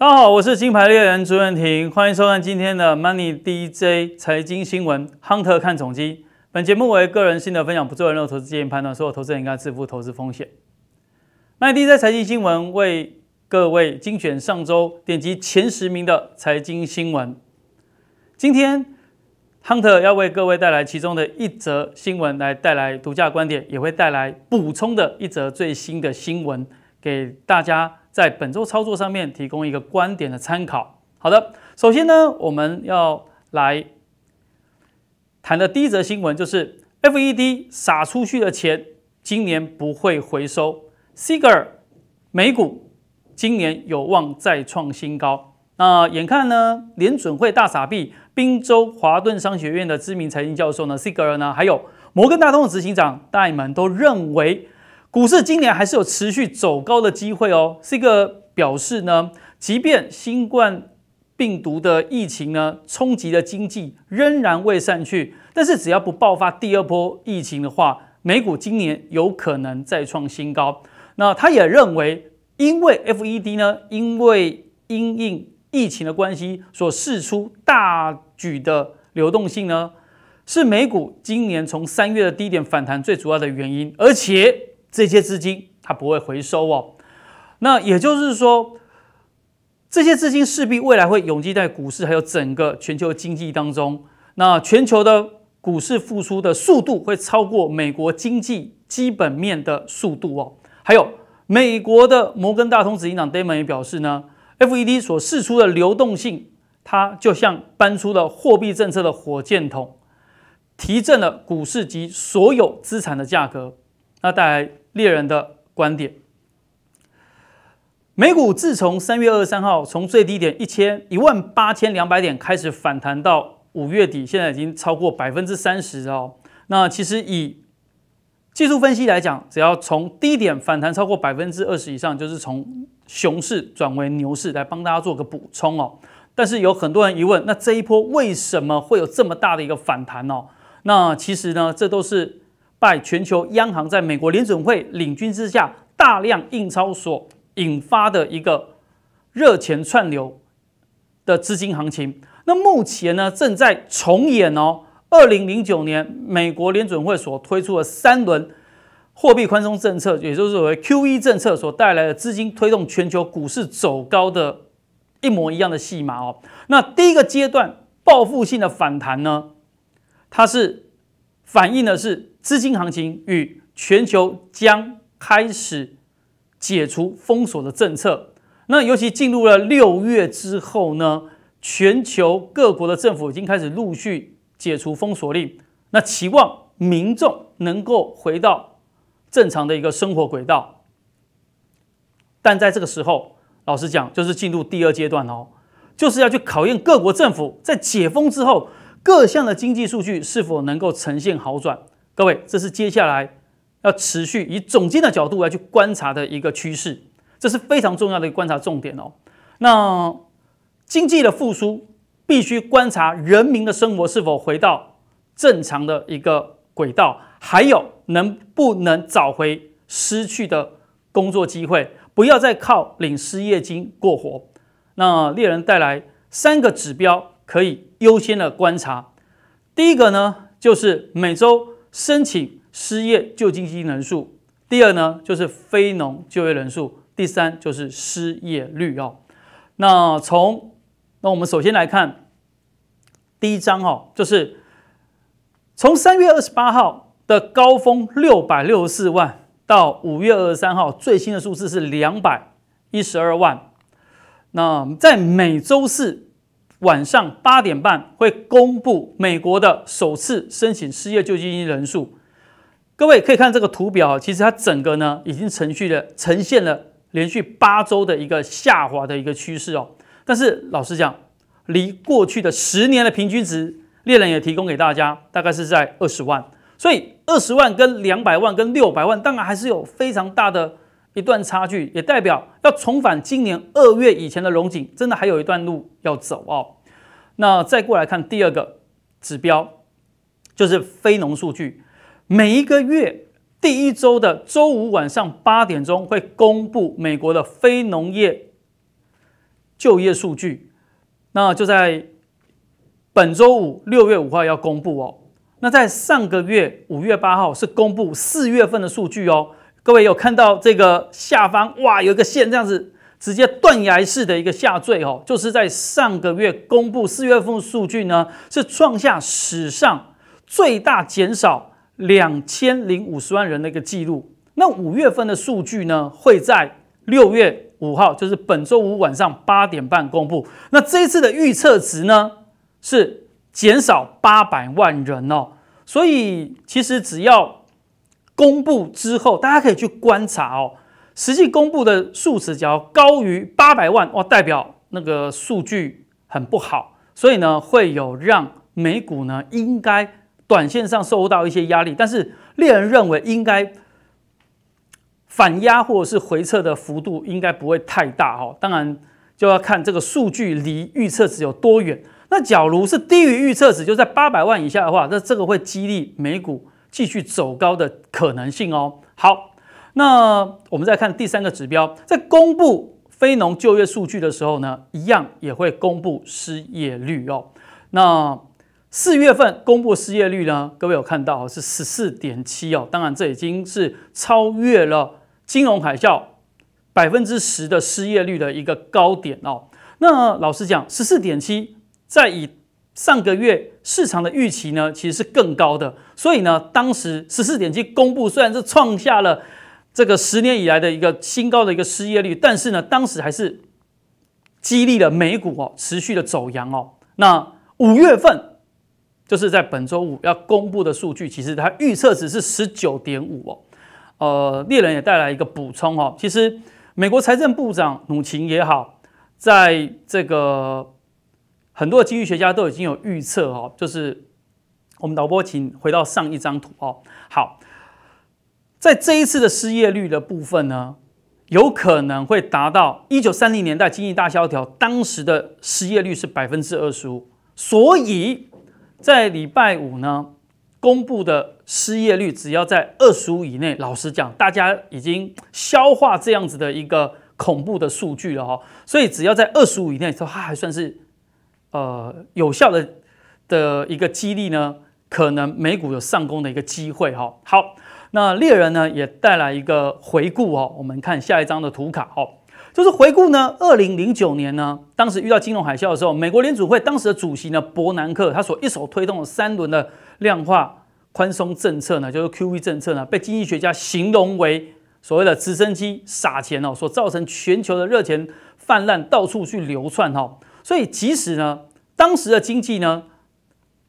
大家好，我是金牌猎人朱彦廷，欢迎收看今天的 Money DJ 财经新闻。Hunter 看总机。本节目为个人心得分享，不做任何投资建议判断，所有投资人应该自负投资风险。Money DJ 财经新闻为各位精选上周点击前十名的财经新闻。今天 Hunter 要为各位带来其中的一则新闻，来带来独家观点，也会带来补充的一则最新的新闻给大家。在本周操作上面提供一个观点的参考。好的，首先呢，我们要来谈的第一则新闻就是 FED 撒出去的钱今年不会回收。i g a r 美股今年有望再创新高。那眼看呢，联准会大傻逼，宾州华顿商学院的知名财经教授呢，i g a r 呢，还有摩根大通的执行长戴蒙都认为。股市今年还是有持续走高的机会哦，是一个表示呢。即便新冠病毒的疫情呢冲击的经济，仍然未散去，但是只要不爆发第二波疫情的话，美股今年有可能再创新高。那他也认为，因为 FED 呢，因为因应疫情的关系，所释出大举的流动性呢，是美股今年从三月的低点反弹最主要的原因，而且。这些资金它不会回收哦，那也就是说，这些资金势必未来会涌进在股市，还有整个全球经济当中。那全球的股市复苏的速度会超过美国经济基本面的速度哦。还有，美国的摩根大通执行长 Damon 也表示呢，F E D 所释出的流动性，它就像搬出了货币政策的火箭筒，提振了股市及所有资产的价格。那带来。猎人的观点：美股自从三月二十三号从最低点一千一万八千两百点开始反弹，到五月底现在已经超过百分之三十哦。那其实以技术分析来讲，只要从低点反弹超过百分之二十以上，就是从熊市转为牛市。来帮大家做个补充哦。但是有很多人疑问，那这一波为什么会有这么大的一个反弹哦？那其实呢，这都是。拜全球央行在美国联准会领军之下大量印钞所引发的一个热钱串流的资金行情，那目前呢正在重演哦，二零零九年美国联准会所推出的三轮货币宽松政策，也就是所谓 Q E 政策所带来的资金推动全球股市走高的一模一样的戏码哦。那第一个阶段报复性的反弹呢，它是反映的是。资金行情与全球将开始解除封锁的政策。那尤其进入了六月之后呢？全球各国的政府已经开始陆续解除封锁令，那期望民众能够回到正常的一个生活轨道。但在这个时候，老实讲，就是进入第二阶段哦，就是要去考验各国政府在解封之后各项的经济数据是否能够呈现好转。各位，这是接下来要持续以总监的角度来去观察的一个趋势，这是非常重要的一个观察重点哦。那经济的复苏必须观察人民的生活是否回到正常的一个轨道，还有能不能找回失去的工作机会，不要再靠领失业金过活。那猎人带来三个指标可以优先的观察，第一个呢就是每周。申请失业救济金人数，第二呢就是非农就业人数，第三就是失业率哦。那从那我们首先来看第一章哈，就是从三月二十八号的高峰六百六十四万到五月二十三号最新的数字是两百一十二万。那在每周四。晚上八点半会公布美国的首次申请失业救济金人数，各位可以看这个图表，其实它整个呢已经程序了呈现了连续八周的一个下滑的一个趋势哦。但是老实讲，离过去的十年的平均值，猎人也提供给大家，大概是在二十万，所以二十万跟两百万跟六百万，当然还是有非常大的。一段差距也代表要重返今年二月以前的龙井，真的还有一段路要走哦。那再过来看第二个指标，就是非农数据。每一个月第一周的周五晚上八点钟会公布美国的非农业就业数据。那就在本周五六月五号要公布哦。那在上个月五月八号是公布四月份的数据哦。各位有看到这个下方哇，有一个线这样子，直接断崖式的一个下坠哦，就是在上个月公布四月份数据呢，是创下史上最大减少两千零五十万人的一个记录。那五月份的数据呢，会在六月五号，就是本周五晚上八点半公布。那这一次的预测值呢，是减少八百万人哦。所以其实只要。公布之后，大家可以去观察哦。实际公布的数值只要高于八百万，哇，代表那个数据很不好，所以呢，会有让美股呢应该短线上受到一些压力。但是猎人认为应该反压或者是回撤的幅度应该不会太大哦，当然就要看这个数据离预测值有多远。那假如是低于预测值，就在八百万以下的话，那这个会激励美股。继续走高的可能性哦。好，那我们再看第三个指标，在公布非农就业数据的时候呢，一样也会公布失业率哦。那四月份公布失业率呢，各位有看到是十四点七哦。当然，这已经是超越了金融海啸百分之十的失业率的一个高点哦。那老实讲，十四点七在以上个月市场的预期呢，其实是更高的，所以呢，当时十四点七公布，虽然是创下了这个十年以来的一个新高的一个失业率，但是呢，当时还是激励了美股哦，持续的走阳哦。那五月份就是在本周五要公布的数据，其实它预测值是十九点五哦。呃，猎人也带来一个补充哦，其实美国财政部长努琴也好，在这个。很多经济学家都已经有预测哦，就是我们导播请回到上一张图哦。好，在这一次的失业率的部分呢，有可能会达到一九三零年代经济大萧条当时的失业率是百分之二十五，所以在礼拜五呢公布的失业率只要在二十五以内，老实讲，大家已经消化这样子的一个恐怖的数据了哈，所以只要在二十五以内，说它还算是。呃，有效的的一个激励呢，可能美股有上攻的一个机会哈。好，那猎人呢也带来一个回顾哦，我们看下一张的图卡哦。就是回顾呢，二零零九年呢，当时遇到金融海啸的时候，美国联储会当时的主席呢，伯南克他所一手推动的三轮的量化宽松政策呢，就是 QV 政策呢，被经济学家形容为所谓的直升机撒钱哦，所造成全球的热钱泛滥，到处去流窜哈。所以，即使呢，当时的经济呢，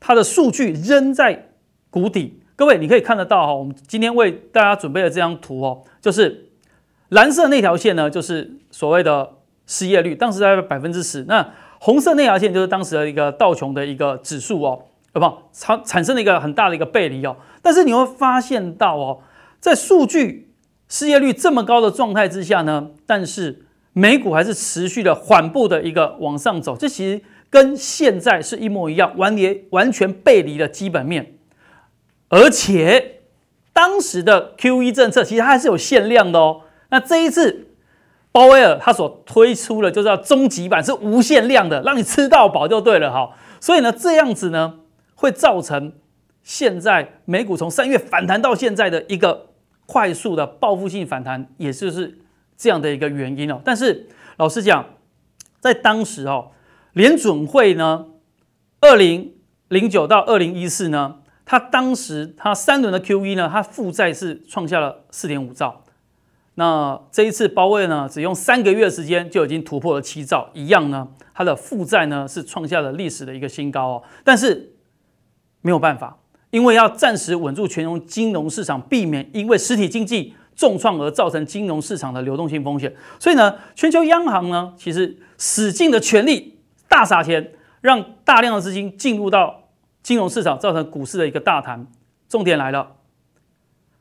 它的数据仍在谷底。各位，你可以看得到哈，我们今天为大家准备的这张图哦，就是蓝色那条线呢，就是所谓的失业率，当时在百分之十。那红色那条线就是当时的一个道琼的一个指数哦，不，产产生了一个很大的一个背离哦。但是你会发现到哦，在数据失业率这么高的状态之下呢，但是。美股还是持续的缓步的一个往上走，这其实跟现在是一模一样，完离完全背离了基本面。而且当时的 Q E 政策其实还是有限量的哦，那这一次鲍威尔他所推出的就是要终极版是无限量的，让你吃到饱就对了哈。所以呢，这样子呢会造成现在美股从三月反弹到现在的一个快速的报复性反弹，也就是。这样的一个原因哦，但是老实讲，在当时哦，联准会呢，二零零九到二零一四呢，它当时它三轮的 QE 呢，它负债是创下了四点五兆，那这一次包位呢，只用三个月时间就已经突破了七兆，一样呢，它的负债呢是创下了历史的一个新高哦，但是没有办法，因为要暂时稳住全融金融市场，避免因为实体经济。重创而造成金融市场的流动性风险，所以呢，全球央行呢其实使尽了全力大撒钱，让大量的资金进入到金融市场，造成股市的一个大谈。重点来了，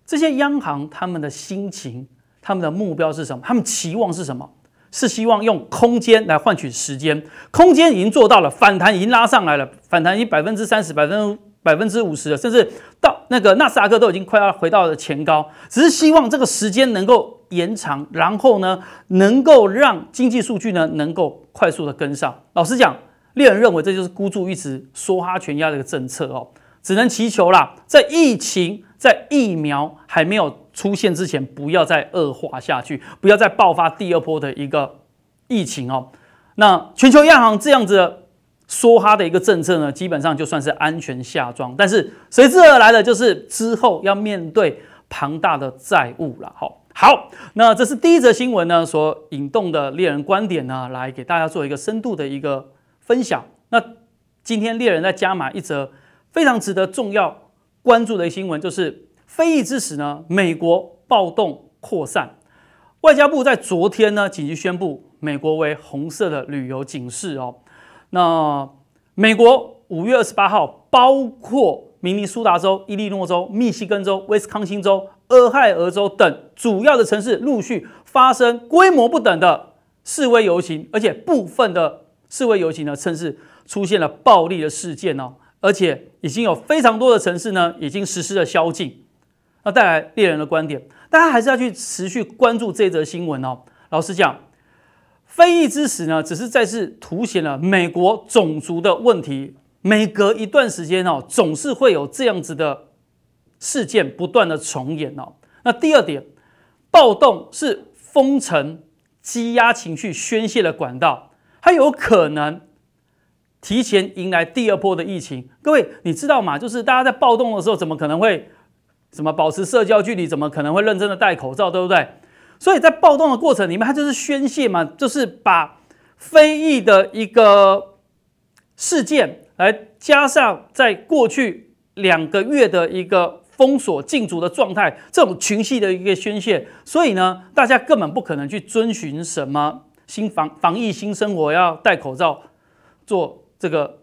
这些央行他们的心情，他们的目标是什么？他们期望是什么？是希望用空间来换取时间。空间已经做到了，反弹已经拉上来了，反弹已百分之三十，百分。之百分之五十了，甚至到那个纳斯达克都已经快要回到了前高，只是希望这个时间能够延长，然后呢，能够让经济数据呢能够快速的跟上。老实讲，猎人认为这就是孤注一掷、梭哈全压的一个政策哦，只能祈求啦，在疫情在疫苗还没有出现之前，不要再恶化下去，不要再爆发第二波的一个疫情哦。那全球央行这样子。梭哈的一个政策呢，基本上就算是安全下庄。但是随之而来的就是之后要面对庞大的债务了。好，好，那这是第一则新闻呢，所引动的猎人观点呢，来给大家做一个深度的一个分享。那今天猎人在加码一则非常值得重要关注的新闻，就是非议之时呢，美国暴动扩散，外交部在昨天呢紧急宣布，美国为红色的旅游警示哦。那美国五月二十八号，包括明尼苏达州、伊利诺州、密西根州、威斯康星州、俄亥俄州等主要的城市陆续发生规模不等的示威游行，而且部分的示威游行呢，甚至出现了暴力的事件哦。而且已经有非常多的城市呢，已经实施了宵禁。那带来猎人的观点，大家还是要去持续关注这则新闻哦。老实讲。非议之时呢，只是再次凸显了美国种族的问题。每隔一段时间哦，总是会有这样子的事件不断的重演哦。那第二点，暴动是封城积压情绪宣泄的管道，它有可能提前迎来第二波的疫情。各位你知道吗？就是大家在暴动的时候，怎么可能会什么保持社交距离？怎么可能会认真的戴口罩？对不对？所以在暴动的过程里面，他就是宣泄嘛，就是把非议的一个事件来加上在过去两个月的一个封锁禁足的状态，这种群系的一个宣泄，所以呢，大家根本不可能去遵循什么新防防疫新生活，要戴口罩做这个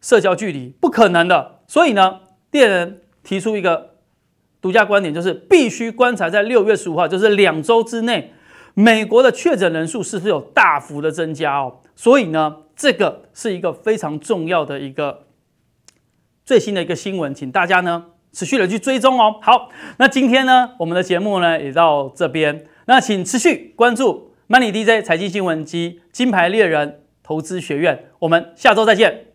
社交距离，不可能的。所以呢，店人提出一个。独家观点就是必须观察在六月十五号，就是两周之内，美国的确诊人数是不是有大幅的增加哦？所以呢，这个是一个非常重要的一个最新的一个新闻，请大家呢持续的去追踪哦。好，那今天呢，我们的节目呢也到这边，那请持续关注 Money DJ 财经新闻及金牌猎人投资学院，我们下周再见。